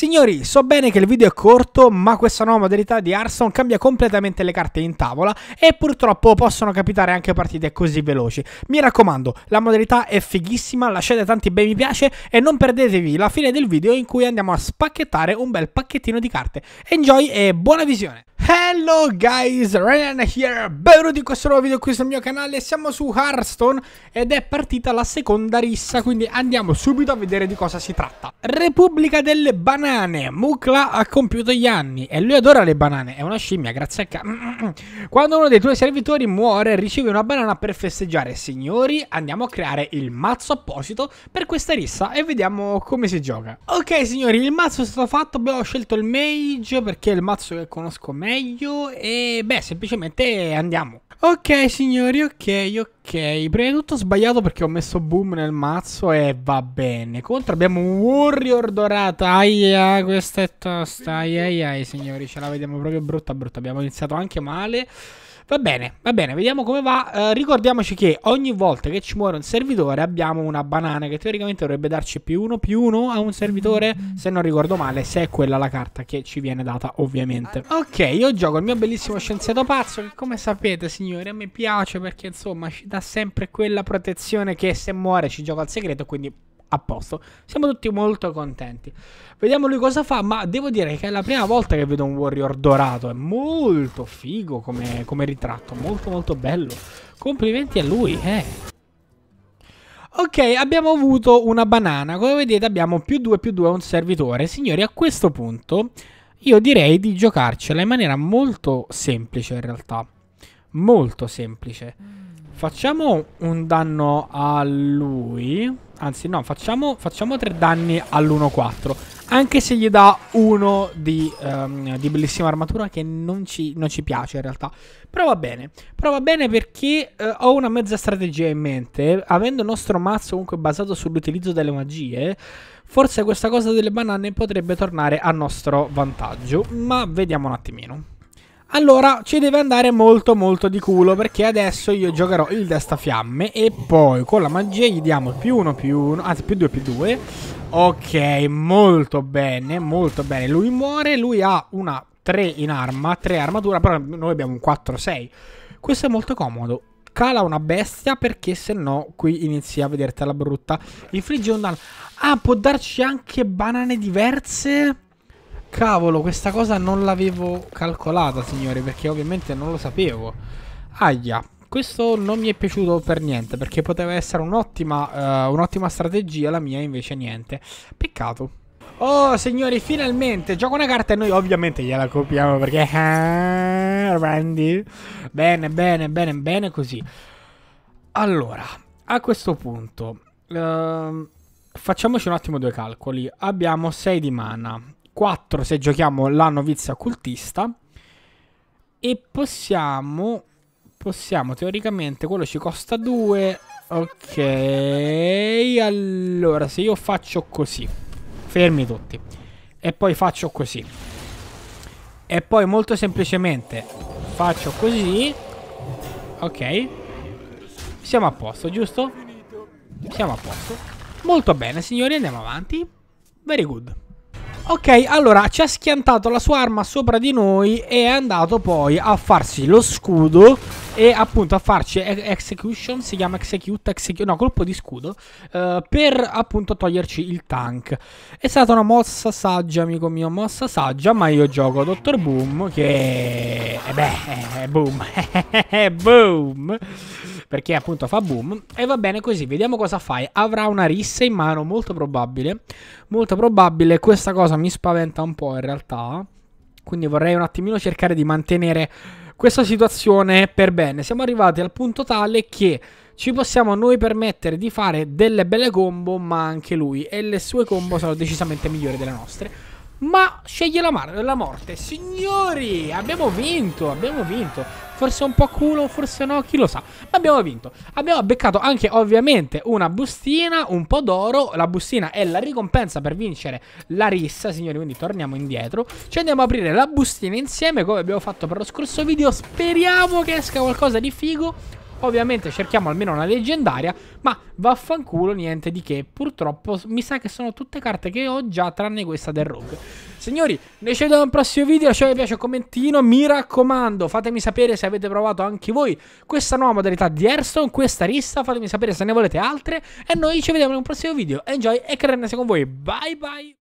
Signori, so bene che il video è corto, ma questa nuova modalità di Hearthstone cambia completamente le carte in tavola e purtroppo possono capitare anche partite così veloci. Mi raccomando, la modalità è fighissima, lasciate tanti bei mi piace e non perdetevi la fine del video in cui andiamo a spacchettare un bel pacchettino di carte. Enjoy e buona visione! Hello guys, Ryan here, benvenuti in questo nuovo video qui sul mio canale, siamo su Hearthstone ed è partita la seconda rissa, quindi andiamo subito a vedere di cosa si tratta. Repubblica delle Banane banane. Mukla ha compiuto gli anni e lui adora le banane. È una scimmia, grazie a cazzo. Quando uno dei tuoi servitori muore, ricevi una banana per festeggiare. Signori, andiamo a creare il mazzo apposito per questa rissa e vediamo come si gioca. Ok, signori, il mazzo è stato fatto. Abbiamo scelto il mage perché è il mazzo che conosco meglio. E beh, semplicemente andiamo. Ok signori, ok, ok. Prima di tutto ho sbagliato perché ho messo boom nel mazzo e va bene. Contro abbiamo un warrior dorato Aia, questa è tosta. Aia, ai, signori, ce la vediamo proprio brutta brutta. Abbiamo iniziato anche male. Va bene, va bene, vediamo come va. Eh, ricordiamoci che ogni volta che ci muore un servitore abbiamo una banana che teoricamente dovrebbe darci più uno più uno a un servitore, se non ricordo male, se è quella la carta che ci viene data ovviamente. Ok, io gioco il mio bellissimo scienziato pazzo che come sapete signori a me piace perché insomma ci dà sempre quella protezione che se muore ci gioca al segreto, quindi a posto. Siamo tutti molto contenti. Vediamo lui cosa fa, ma devo dire che è la prima volta che vedo un warrior dorato. È molto figo come, come ritratto, molto molto bello. Complimenti a lui, eh. Ok, abbiamo avuto una banana. Come vedete abbiamo più 2 più 2 a un servitore. Signori, a questo punto io direi di giocarcela in maniera molto semplice in realtà. Molto semplice. Facciamo un danno a lui. Anzi no, facciamo, facciamo 3 danni all'1-4 Anche se gli dà uno di, um, di, bellissima armatura che non ci, non ci, piace in realtà Però va bene Però va bene perché uh, ho una mezza strategia in mente Avendo il nostro mazzo comunque basato sull'utilizzo delle magie Forse questa cosa delle banane potrebbe tornare a nostro vantaggio Ma vediamo un attimino allora ci deve andare molto molto di culo perché adesso io giocherò il destafiamme e poi con la magia gli diamo più uno più uno, anzi più due più due Ok, molto bene, molto bene. Lui muore, lui ha una 3 in arma, 3 armatura, però noi abbiamo un 4-6. Questo è molto comodo. Cala una bestia perché se no qui inizia a vedertela brutta. Infligge un danno. Ah, può darci anche banane diverse? Cavolo, questa cosa non l'avevo calcolata, signori, perché ovviamente non lo sapevo. Aia, questo non mi è piaciuto per niente, perché poteva essere un'ottima uh, eh, un strategia, la mia invece niente. Peccato. Oh, signori, finalmente! Gioco una carta e noi ovviamente gliela copiamo, perché... Ah, Randy... Bene, bene, bene, bene così. Allora, a questo punto... Uh, facciamoci un attimo due calcoli. Abbiamo 6 di mana 4 se giochiamo la novizia occultista e possiamo possiamo teoricamente quello ci costa 2 ok allora se io faccio così fermi tutti e poi faccio così e poi molto semplicemente faccio così ok siamo a posto giusto? siamo a posto molto bene signori andiamo avanti very good Ok, allora ci ha schiantato la sua arma sopra di noi e è andato poi a farsi lo scudo e appunto a farci execution, si chiama execute, execute no, colpo di scudo, uh, per appunto toglierci il tank. È stata una mossa saggia, amico mio, mossa saggia, ma io gioco Dr. Boom che... Eh beh, eh, boom, boom perché appunto fa boom e va bene così, vediamo cosa fai. Avrà una rissa in mano, molto probabile, molto probabile, questa cosa mi spaventa un po' in realtà, quindi vorrei un attimino cercare di mantenere questa situazione per bene. Siamo arrivati al punto tale che ci possiamo noi permettere di fare delle belle combo, ma anche lui e le sue combo sono decisamente migliori delle nostre. Ma sceglie la, la morte. Signori, abbiamo vinto, abbiamo vinto. Forse un po' culo, forse no, chi lo sa. Ma abbiamo vinto. Abbiamo beccato anche ovviamente una bustina, un po' d'oro. La bustina è la ricompensa per vincere la rissa, signori, quindi torniamo indietro. Ci andiamo a aprire la bustina insieme come abbiamo fatto per lo scorso video. Speriamo che esca qualcosa di figo. Ovviamente cerchiamo almeno una leggendaria, ma vaffanculo niente di che. Purtroppo mi sa che sono tutte carte che ho già, tranne questa del Rogue. Signori, ne ci vediamo al prossimo video, lasciate mi piace, commentino, mi raccomando, fatemi sapere se avete provato anche voi questa nuova modalità di Airstone, questa rissa, fatemi sapere se ne volete altre e noi ci vediamo in un prossimo video. Enjoy e che con voi. Bye bye!